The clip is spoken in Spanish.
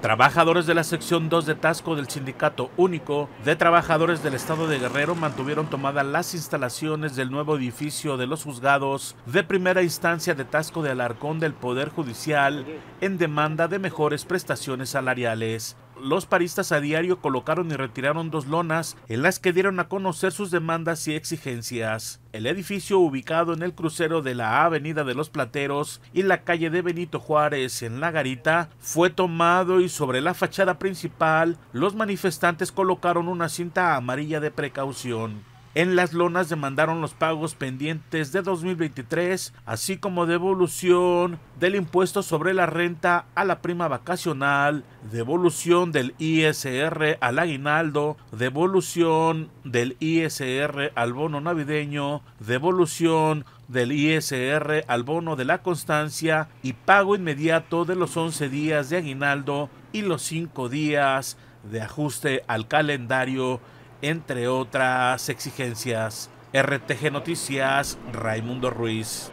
Trabajadores de la sección 2 de Tasco del Sindicato Único de Trabajadores del Estado de Guerrero mantuvieron tomadas las instalaciones del nuevo edificio de los juzgados de primera instancia de Tasco de Alarcón del Poder Judicial en demanda de mejores prestaciones salariales los paristas a diario colocaron y retiraron dos lonas en las que dieron a conocer sus demandas y exigencias. El edificio ubicado en el crucero de la Avenida de los Plateros y la calle de Benito Juárez en La Garita fue tomado y sobre la fachada principal los manifestantes colocaron una cinta amarilla de precaución. En las lonas demandaron los pagos pendientes de 2023, así como devolución del impuesto sobre la renta a la prima vacacional, devolución del ISR al aguinaldo, devolución del ISR al bono navideño, devolución del ISR al bono de la constancia y pago inmediato de los 11 días de aguinaldo y los 5 días de ajuste al calendario entre otras exigencias. RTG Noticias, Raimundo Ruiz.